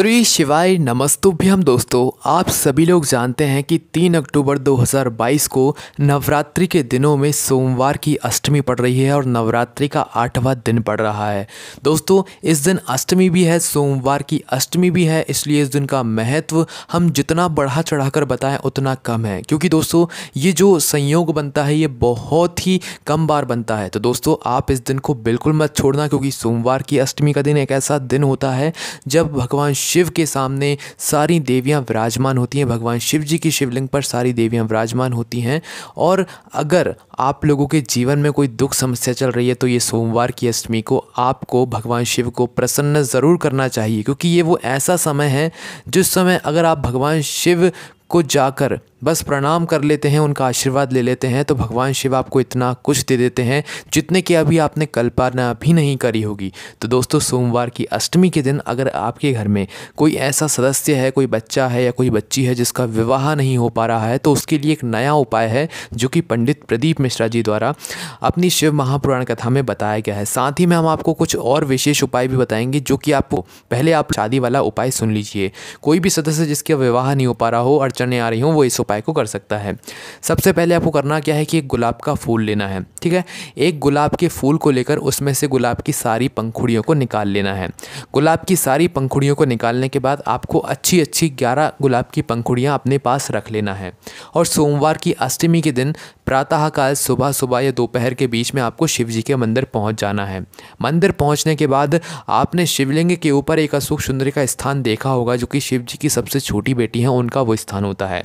श्री शिवाय नमस्तुभ्यम दोस्तों आप सभी लोग जानते हैं कि 3 अक्टूबर 2022 को नवरात्रि के दिनों में सोमवार की अष्टमी पड़ रही है और नवरात्रि का आठवां दिन पड़ रहा है दोस्तों इस दिन अष्टमी भी है सोमवार की अष्टमी भी है इसलिए इस दिन का महत्व हम जितना बढ़ा चढ़ाकर बताएं उतना कम है क्योंकि दोस्तों ये जो संयोग बनता है ये बहुत ही कम बार बनता है तो दोस्तों आप इस दिन को बिल्कुल मत छोड़ना क्योंकि सोमवार की अष्टमी का दिन एक ऐसा दिन होता है जब भगवान शिव के सामने सारी देवियाँ विराजमान होती हैं भगवान शिव जी की शिवलिंग पर सारी देवियाँ विराजमान होती हैं और अगर आप लोगों के जीवन में कोई दुख समस्या चल रही है तो ये सोमवार की अष्टमी को आपको भगवान शिव को प्रसन्न ज़रूर करना चाहिए क्योंकि ये वो ऐसा समय है जिस समय अगर आप भगवान शिव को जाकर बस प्रणाम कर लेते हैं उनका आशीर्वाद ले लेते हैं तो भगवान शिव आपको इतना कुछ दे देते हैं जितने की अभी आपने कल्पना भी नहीं करी होगी तो दोस्तों सोमवार की अष्टमी के दिन अगर आपके घर में कोई ऐसा सदस्य है कोई बच्चा है या कोई बच्ची है जिसका विवाह नहीं हो पा रहा है तो उसके लिए एक नया उपाय है जो कि पंडित प्रदीप मिश्रा जी द्वारा अपनी शिव महापुराण कथा में बताया गया है साथ ही में हम आपको कुछ और विशेष उपाय भी बताएंगे जो कि आपको पहले आप शादी वाला उपाय सुन लीजिए कोई भी सदस्य जिसका विवाह नहीं हो पा रहा हो और चने आ रही हूँ वो इस उपाय को कर सकता है सबसे पहले आपको करना क्या है कि एक गुलाब का फूल लेना है ठीक है एक गुलाब के फूल को लेकर उसमें से गुलाब की सारी पंखुड़ियों को निकाल लेना है गुलाब की सारी पंखुड़ियों को निकालने के बाद आपको अच्छी अच्छी ग्यारह गुलाब की पंखुड़ियाँ अपने पास रख लेना है और सोमवार की अष्टमी के दिन प्रातःकाल सुबह सुबह या दोपहर के बीच में आपको शिव जी के मंदिर पहुंच जाना है मंदिर पहुंचने के बाद आपने शिवलिंग के ऊपर एक अशोक सुंदरी का स्थान देखा होगा जो कि शिव जी की सबसे छोटी बेटी है उनका वो स्थान होता है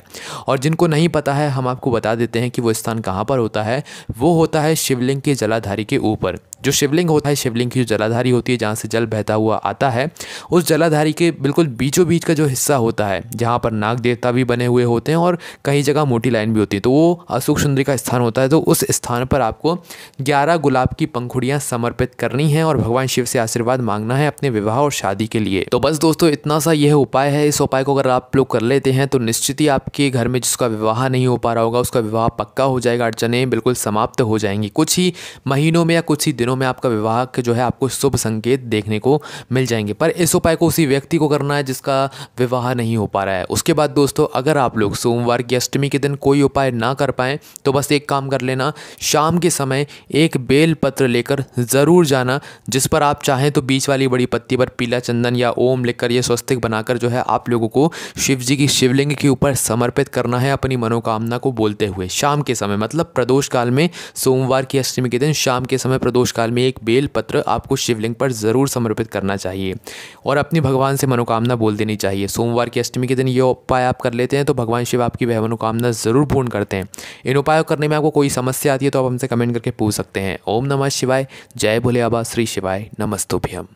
और जिनको नहीं पता है हम आपको बता देते हैं कि वो स्थान कहाँ पर होता है वो होता है शिवलिंग के जलाधारी के ऊपर जो शिवलिंग होता है शिवलिंग की जो जलाधारी होती है जहाँ से जल बहता हुआ आता है उस जलाधारी के बिल्कुल बीचों बीच का जो हिस्सा होता है जहाँ पर नाग देवता भी बने हुए होते हैं और कई जगह मोटी लाइन भी होती है तो वो अशोक सुंदरी का स्थान होता है तो उस स्थान पर आपको ग्यारह गुलाब की पंखुड़ियाँ समर्पित करनी है और भगवान शिव से आशीर्वाद मांगना है अपने विवाह और शादी के लिए तो बस दोस्तों इतना सा यह उपाय है इस उपाय को अगर आप लोग कर लेते हैं तो निश्चित ही आपके घर में जिसका विवाह नहीं हो पा रहा होगा उसका विवाह पक्का हो जाएगा अड़चने बिल्कुल समाप्त हो जाएंगी कुछ ही महीनों में या कुछ ही दिनों में आपका विवाह के जो है आपको शुभ संकेत देखने को मिल जाएंगे पर इस उपाय को उसी व्यक्ति को करना है जिसका विवाह नहीं हो पा रहा है उसके बाद दोस्तों अगर आप लोग सोमवार की अष्टमी के दिन कोई उपाय ना कर पाए तो बस एक काम कर लेना शाम के समय एक बेल पत्र लेकर ज़रूर जाना जिस पर आप चाहें तो बीच वाली बड़ी पत्ती पर पीला चंदन या ओम लिखकर यह स्वस्तिक बनाकर जो है आप लोगों को शिव जी की शिवलिंग के ऊपर समर्पित करना है अपनी मनोकामना को बोलते हुए शाम के समय मतलब प्रदोष काल में सोमवार की अष्टमी के दिन शाम के समय प्रदोष काल में एक बेल पत्र आपको शिवलिंग पर ज़रूर समर्पित करना चाहिए और अपनी भगवान से मनोकामना बोल देनी चाहिए सोमवार की अष्टमी के दिन ये उपाय आप कर लेते हैं तो भगवान शिव आपकी वह मनोकामना ज़रूर पूर्ण करते हैं इन उपायों करने में आपको कोई समस्या आती है तो आप हमसे कमेंट करके पूछ सकते हैं ओम नमः शिवाय जय भोले आबा श्री शिवाय नमस्तुभ्यम